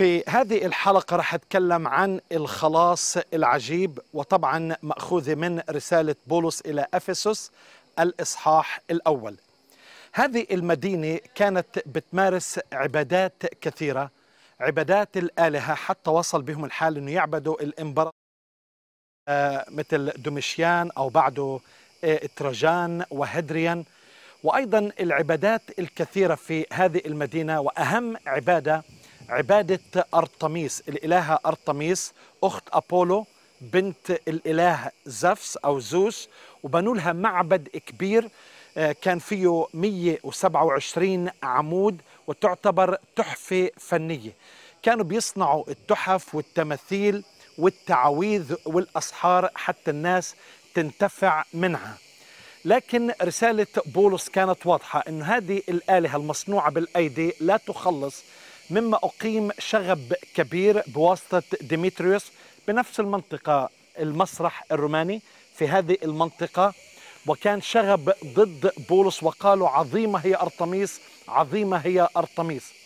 في هذه الحلقة رح أتكلم عن الخلاص العجيب وطبعا مأخوذة من رسالة بولس إلى أفسس الإصحاح الأول هذه المدينة كانت بتمارس عبادات كثيرة عبادات الآلهة حتى وصل بهم الحال أنه يعبدوا الإمبراطور آه، مثل دومشيان أو بعده آه، تراجان وهدريان وأيضا العبادات الكثيرة في هذه المدينة وأهم عبادة عبادة أرطميس الإلهة أرطميس أخت أبولو بنت الإله زفس أو زوس وبنوا لها معبد كبير آه، كان فيه 127 عمود وتعتبر تحفة فنية كانوا بيصنعوا التحف والتماثيل والتعاويذ والأسحار حتى الناس تنتفع منها لكن رسالة بولس كانت واضحة أن هذه الآلهة المصنوعة بالأيدي لا تخلص مما أقيم شغب كبير بواسطة ديمتريوس بنفس المنطقة المسرح الروماني في هذه المنطقة وكان شغب ضد بولس وقالوا عظيمة هي أرطميس عظيمة هي أرطميس